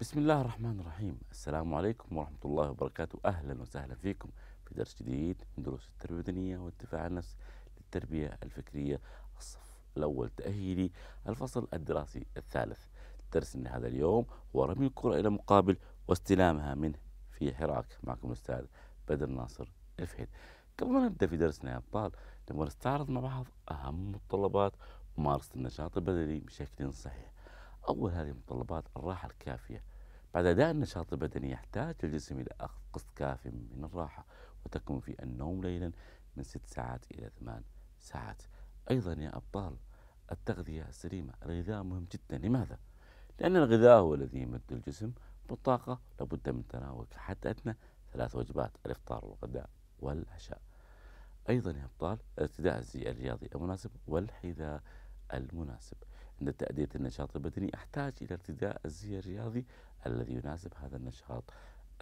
بسم الله الرحمن الرحيم السلام عليكم ورحمة الله وبركاته أهلا وسهلا فيكم في درس جديد من دروس التربية الدينية والدفاع عن النفس للتربية الفكرية الصف الأول تأهيلي الفصل الدراسي الثالث درسنا هذا اليوم هو رمي الكرة إلى مقابل واستلامها منه في حراك معكم الأستاذ بدر ناصر الفهيد قبل ما نبدأ في درسنا يا أبطال نبغى نستعرض مع بعض أهم متطلبات ممارسة النشاط البدني بشكل صحيح أول هذه المتطلبات الراحة الكافية بعد أداء النشاط البدني يحتاج الجسم إلى أخذ قسط كافي من الراحة وتكمن في النوم ليلا من ست ساعات إلى ثمان ساعات أيضا يا أبطال التغذية السليمة الغذاء مهم جدا لماذا؟ لأن الغذاء هو الذي يمد الجسم بالطاقة لابد من تناول حتى أدنى ثلاث وجبات الإفطار والغداء والعشاء أيضا يا أبطال الارتداء الرياضي المناسب والحذاء المناسب عند تأدية النشاط البدني أحتاج إلى ارتداء الزي الرياضي الذي يناسب هذا النشاط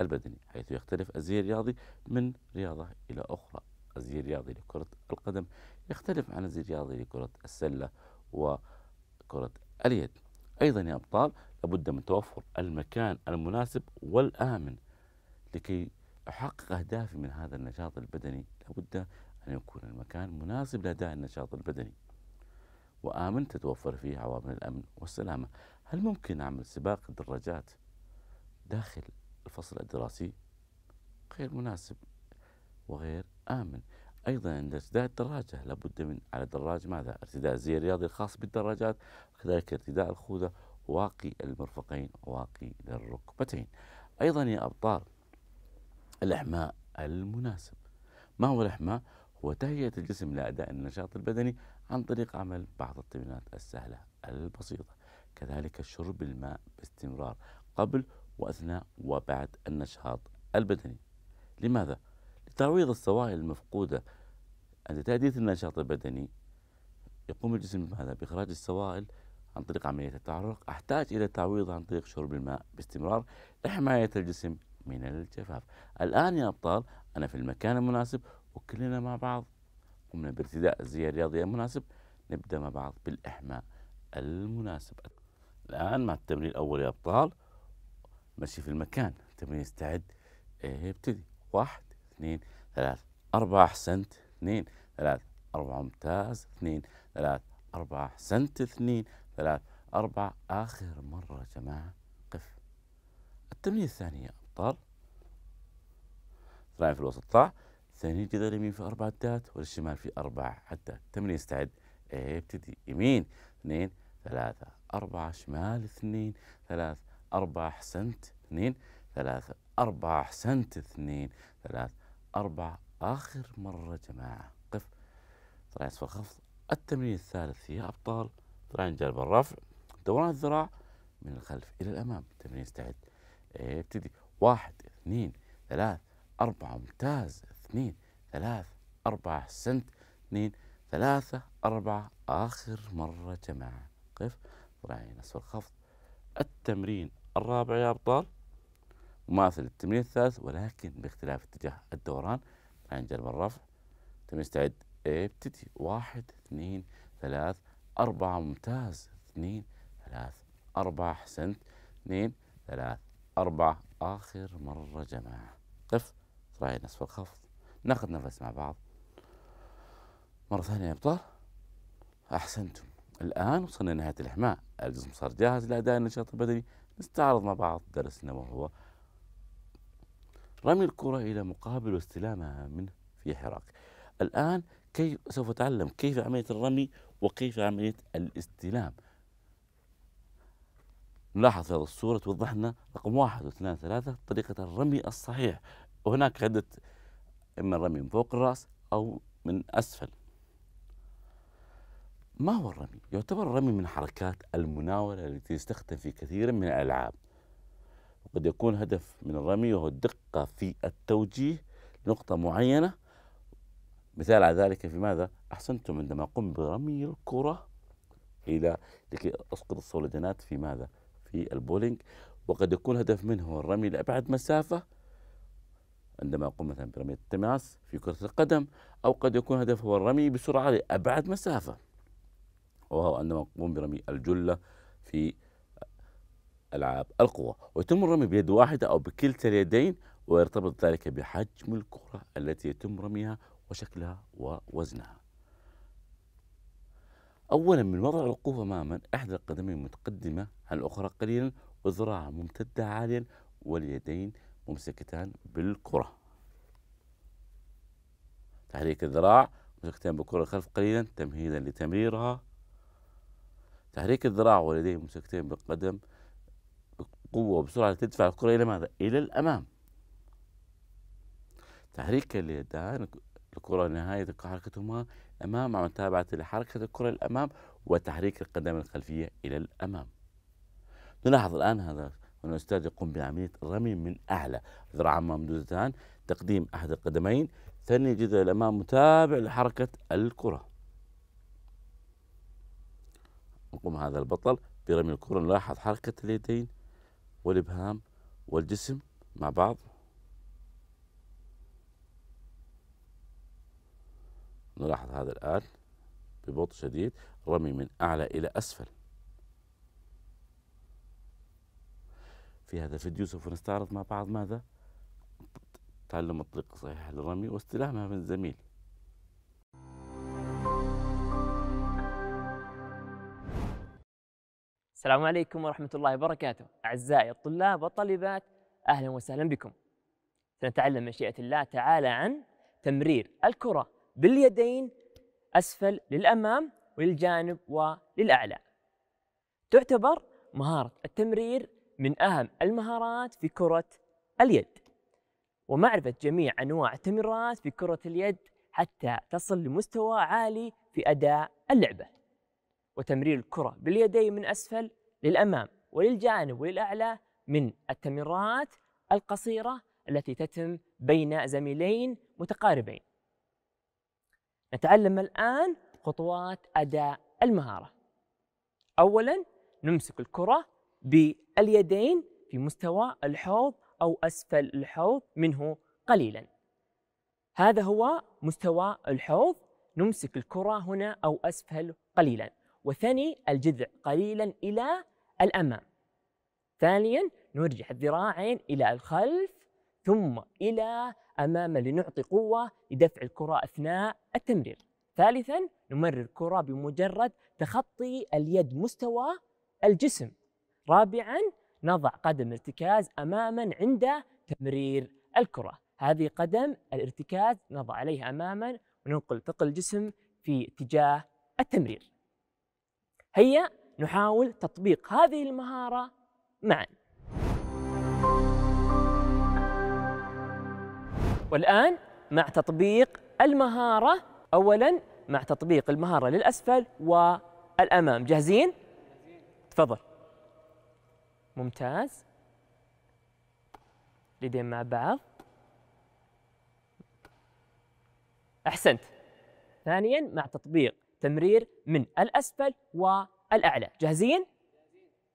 البدني حيث يختلف الزي الرياضي من رياضة إلى أخرى الزي الرياضي لكرة القدم يختلف عن الزي الرياضي لكرة السلة وكرة اليد أيضا يا أبطال لابد من توفر المكان المناسب والآمن لكي أحقق أهدافي من هذا النشاط البدني لابد أن يكون المكان مناسب لأداء النشاط البدني وآمن تتوفر فيه عوامل الأمن والسلامة هل ممكن أعمل سباق دراجات داخل الفصل الدراسي غير مناسب وغير آمن أيضا عند ارتداء الدراجة لابد من على الدراج ماذا ارتداء الزي الرياضي الخاص بالدراجات وكذلك ارتداء الخوذة واقي المرفقين واقي للركبتين أيضا يا أبطال الإحماء المناسب ما هو الإحماء؟ هو تهيئة الجسم لأداء النشاط البدني عن طريق عمل بعض التمرينات السهلة البسيطة كذلك شرب الماء باستمرار قبل وأثناء وبعد النشاط البدني لماذا؟ لتعويض السوائل المفقودة عند تأدية النشاط البدني يقوم الجسم بماذا؟ بإخراج السوائل عن طريق عملية التعرق أحتاج إلى تعويض عن طريق شرب الماء باستمرار لحماية الجسم من الجفاف الآن يا أبطال أنا في المكان المناسب وكلنا مع بعض قمنا بارتداء الزي الرياضي المناسب نبدأ مع بعض بالإحماء المناسب الآن مع التمرين الأول يا أبطال مشي في المكان التمرين استعد ابتدي إيه، واحد اثنين ثلاث أربعة أحسنت اثنين ثلاث أربعة ممتاز اثنين ثلاث أربعة أحسنت اثنين ثلاث أربعة آخر مرة يا جماعة قف التمرين الثاني يا أبطال ثنائي في الوسط طلع ثاني الجدار يمين في أربع عدات والشمال في أربع عدات تمرين استعد ابتدي إيه، يمين اثنين ثلاثة أربعة شمال اثنين ثلاثة أربعة أحسنت اثنين ثلاثة أربعة أحسنت اثنين ثلاثة أربعة آخر مرة جماعة قف طلع أسفل خفض التمرين الثالث يا أبطال طلع جلب الرفع دوران الذراع من الخلف إلى الأمام تمرين استعد ابتدي إيه، واحد اثنين ثلاثة أربعة ممتاز اثنين ثلاث أربعة سنت اثنين ثلاثة أربعة آخر مرة جماعة قف ذراعين أسفل الخفض التمرين الرابع يا أبطال مماثل التمرين الثالث ولكن باختلاف اتجاه الدوران عن جلب الرفع تم استعد ابتدي واحد اثنين ثلاث أربعة ممتاز اثنين ثلاث أربعة حسنت اثنين ثلاث أربعة آخر مرة جماعة قف ذراعين نصف الخفض ناخذ نفس مع بعض مرة ثانية يا أبطال أحسنتم الآن وصلنا لنهاية الإحماء الجسم صار جاهز لأداء النشاط البدني نستعرض مع بعض درسنا وهو رمي الكرة إلى مقابل واستلامها منه في حراك الآن كيف سوف أتعلم كيف عملية الرمي وكيف عملية الاستلام نلاحظ هذه الصورة توضح لنا رقم واحد واثنان ثلاثة طريقة الرمي الصحيح وهناك عدة إما الرمي من فوق الرأس أو من أسفل ما هو الرمي؟ يعتبر الرمي من حركات المناولة التي تستخدم في كثير من الألعاب وقد يكون هدف من الرمي وهو الدقة في التوجيه لنقطة معينة مثال على ذلك في ماذا؟ أحسنتم عندما قم برمي الكرة إلى لكي أسقط الصولجنات في ماذا؟ في البولينج وقد يكون هدف منه هو الرمي لأبعد مسافة عندما يقوم مثلا برمية التماس في كرة القدم أو قد يكون هدفه هو الرمي بسرعة لأبعد مسافة وهو عندما يقوم برمي الجلة في ألعاب القوى ويتم الرمي بيد واحدة أو بكلتا اليدين ويرتبط ذلك بحجم الكرة التي يتم رميها وشكلها ووزنها أولا من وضع الوقوف أماما إحدى القدمين متقدمة عن الأخرى قليلا والذراع ممتدة عاليا واليدين ممسكتان بالكرة تحريك الذراع ممسكتان بالكرة الخلف قليلا تمهيدا لتمريرها تحريك الذراع واليدين ممسكتين بالقدم بقوة وبسرعة تدفع الكرة إلى ماذا؟ إلى الأمام تحريك اليدان الكرة نهاية حركتهما أمام مع متابعة لحركة الكرة الأمام وتحريك القدم الخلفية إلى الأمام نلاحظ الآن هذا الاستاذ يقوم بعملية رمي من أعلى ذراع ممدودتان تقديم أحد القدمين ثني جذع الأمام متابع لحركة الكرة يقوم هذا البطل برمي الكرة نلاحظ حركة اليدين والإبهام والجسم مع بعض نلاحظ هذا الآن ببطء شديد رمي من أعلى إلى أسفل في هذا الفيديو سوف نستعرض مع بعض ماذا تعلم الطريق الصحيح للرمي واستلامها من الزميل. السلام عليكم ورحمة الله وبركاته أعزائي الطلاب والطالبات أهلا وسهلا بكم سنتعلم مشيئة الله تعالى عن تمرير الكرة باليدين أسفل للأمام وللجانب وللأعلى تعتبر مهارة التمرير من أهم المهارات في كرة اليد ومعرفة جميع أنواع التمريرات في كرة اليد حتى تصل لمستوى عالي في أداء اللعبة وتمرير الكرة باليدين من أسفل للأمام وللجانب وللأعلى من التمريرات القصيرة التي تتم بين زميلين متقاربين نتعلم الآن خطوات أداء المهارة أولا نمسك الكرة باليدين في مستوى الحوض أو أسفل الحوض منه قليلا هذا هو مستوى الحوض نمسك الكرة هنا أو أسفل قليلا وثاني الجذع قليلا إلى الأمام ثانيا نرجع الذراعين إلى الخلف ثم إلى أمام لنعطي قوة لدفع الكرة أثناء التمرير ثالثا نمرر الكرة بمجرد تخطي اليد مستوى الجسم رابعا نضع قدم ارتكاز أماما عند تمرير الكرة هذه قدم الارتكاز نضع عليها أماما وننقل ثقل الجسم في اتجاه التمرير هيا نحاول تطبيق هذه المهارة معا والآن مع تطبيق المهارة أولا مع تطبيق المهارة للأسفل والأمام جاهزين؟ تفضل ممتاز اليدين مع بعض احسنت ثانيا مع تطبيق تمرير من الاسفل والاعلى جاهزين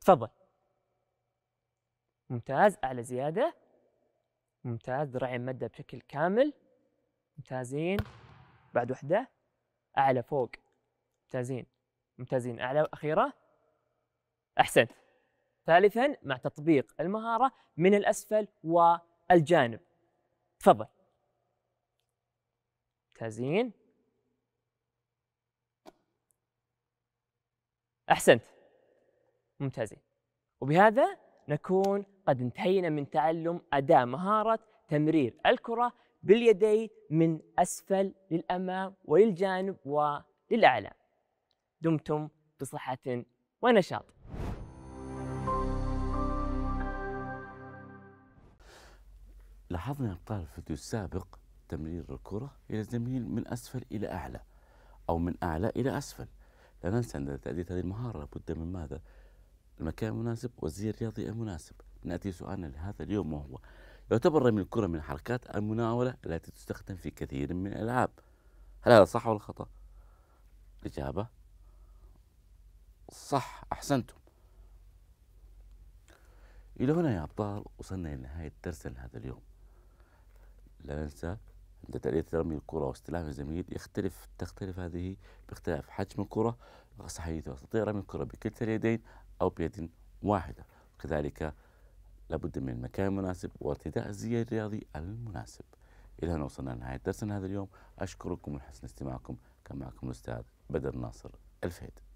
تفضل ممتاز اعلى زياده ممتاز ذراعين مده بشكل كامل ممتازين بعد وحده اعلى فوق ممتازين ممتازين اعلى واخيره احسنت ثالثا مع تطبيق المهارة من الأسفل والجانب تفضل ممتازين أحسنت ممتازين وبهذا نكون قد انتهينا من تعلم أداة مهارة تمرير الكرة باليدين من أسفل للأمام وللجانب وللأعلى دمتم بصحة ونشاط لاحظنا ابطال الفيديو السابق تمرير الكرة إلى التمرير من أسفل إلى أعلى أو من أعلى إلى أسفل لا ننسى أن لتأدية هذه المهارة لابد من ماذا؟ المكان المناسب والزي الرياضي المناسب نأتي سؤالنا لهذا اليوم وهو يعتبر رمي الكرة من حركات المناولة التي تستخدم في كثير من الألعاب هل هذا صح ولا خطأ؟ الإجابة صح أحسنتم إلى هنا يا أبطال وصلنا إلى نهاية درسنا هذا اليوم لا ننسى عند تأدية رمي الكرة واستلام الزميل يختلف تختلف هذه باختلاف حجم الكرة وصحيته يستطيع رمي الكرة بكلتا اليدين أو بيد واحدة كذلك لابد من المكان المناسب وارتداء الزي الرياضي المناسب إلى أن وصلنا لنهاية درسنا هذا اليوم أشكركم لحسن استماعكم كان معكم الأستاذ بدر ناصر الفهيد